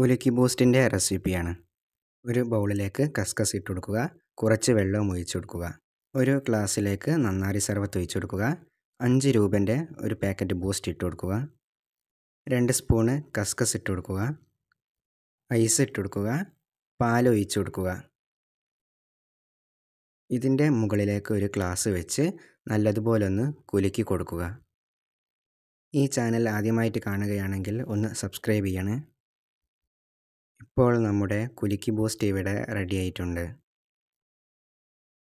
കുലുക്കി ബൂസ്റ്റിൻ്റെ റെസിപ്പിയാണ് ഒരു ബൗളിലേക്ക് കസ്കസ് ഇട്ട് കൊടുക്കുക കുറച്ച് വെള്ളം ഒഴിച്ചു കൊടുക്കുക ഒരു ഗ്ലാസ്സിലേക്ക് നന്നാരി സർവത്ത് ഒഴിച്ചു കൊടുക്കുക അഞ്ച് രൂപൻ്റെ ഒരു പാക്കറ്റ് ബൂസ്റ്റ് ഇട്ട് കൊടുക്കുക രണ്ട് സ്പൂണ് കസ്കസ് ഇട്ട് കൊടുക്കുക ഐസ് ഇട്ട് കൊടുക്കുക പാൽ ഒഴിച്ചു കൊടുക്കുക ഇതിൻ്റെ മുകളിലേക്ക് ഒരു ഗ്ലാസ് വെച്ച് നല്ലതുപോലെ ഒന്ന് കുലുക്കി കൊടുക്കുക ഈ ചാനൽ ആദ്യമായിട്ട് കാണുകയാണെങ്കിൽ ഒന്ന് സബ്സ്ക്രൈബ് ചെയ്യണേ ഇപ്പോൾ നമ്മുടെ കുലുക്കി ബൂസ്റ്റ് ഇവിടെ റെഡി ആയിട്ടുണ്ട്